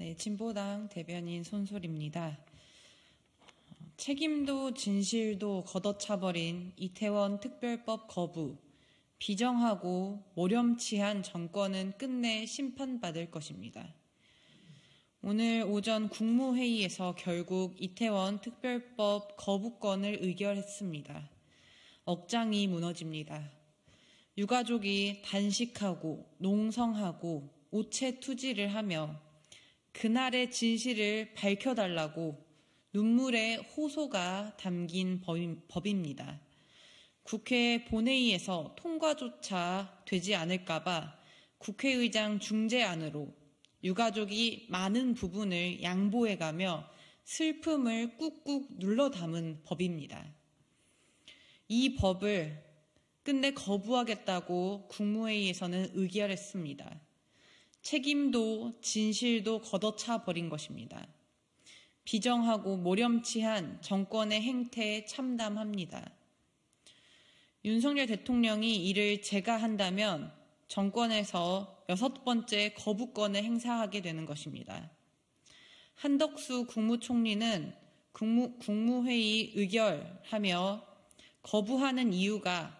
네, 진보당 대변인 손솔입니다. 책임도 진실도 걷어차버린 이태원 특별법 거부, 비정하고 오렴치한 정권은 끝내 심판받을 것입니다. 오늘 오전 국무회의에서 결국 이태원 특별법 거부권을 의결했습니다. 억장이 무너집니다. 유가족이 단식하고 농성하고 오체 투지를 하며 그날의 진실을 밝혀달라고 눈물의 호소가 담긴 법입니다. 국회 본회의에서 통과조차 되지 않을까봐 국회의장 중재안으로 유가족이 많은 부분을 양보해가며 슬픔을 꾹꾹 눌러 담은 법입니다. 이 법을 끝내 거부하겠다고 국무회의에서는 의결했습니다. 책임도 진실도 걷어차 버린 것입니다. 비정하고 모렴치한 정권의 행태에 참담합니다. 윤석열 대통령이 이를 제가 한다면 정권에서 여섯 번째 거부권을 행사하게 되는 것입니다. 한덕수 국무총리는 국무, 국무회의 의결하며 거부하는 이유가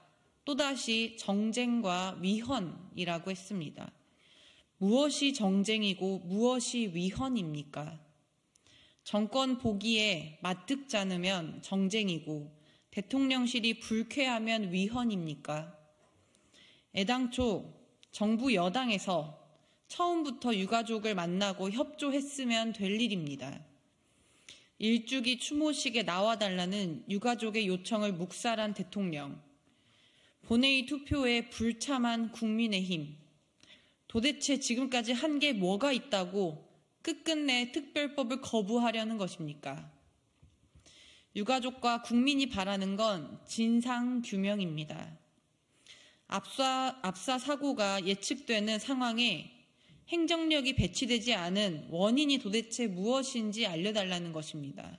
또다시 정쟁과 위헌이라고 했습니다. 무엇이 정쟁이고 무엇이 위헌입니까? 정권 보기에 마뜩지 으면 정쟁이고 대통령실이 불쾌하면 위헌입니까? 애당초 정부 여당에서 처음부터 유가족을 만나고 협조했으면 될 일입니다. 일주기 추모식에 나와달라는 유가족의 요청을 묵살한 대통령, 본회의 투표에 불참한 국민의힘, 도대체 지금까지 한 게 뭐가 있다고 끝끝내 특별법을 거부하려는 것입니까? 유가족과 국민이 바라는 건 진상 규명입니다. 압사, 압사 사고가 예측되는 상황에 행정력이 배치되지 않은 원인이 도대체 무엇인지 알려달라는 것입니다.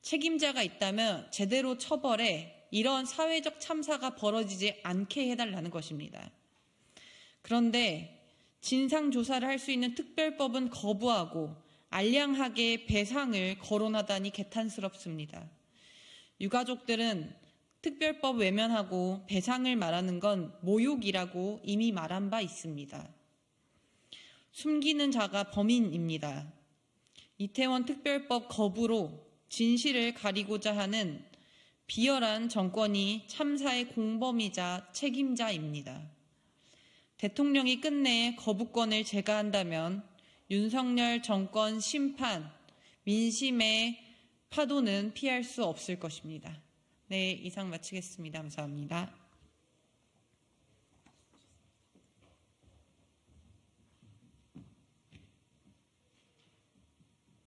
책임자가 있다면 제대로 처벌해 이런 사회적 참사가 벌어지지 않게 해달라는 것입니다. 그런데 진상조사를 할 수 있는 특별법은 거부하고 알량하게 배상을 거론하다니 개탄스럽습니다. 유가족들은 특별법 외면하고 배상을 말하는 건 모욕이라고 이미 말한 바 있습니다. 숨기는 자가 범인입니다. 이태원 특별법 거부로 진실을 가리고자 하는 비열한 정권이 참사의 공범이자 책임자입니다. 대통령이 끝내 거부권을 제거한다면 윤석열 정권 심판, 민심의 파도는 피할 수 없을 것입니다. 네, 이상 마치겠습니다. 감사합니다.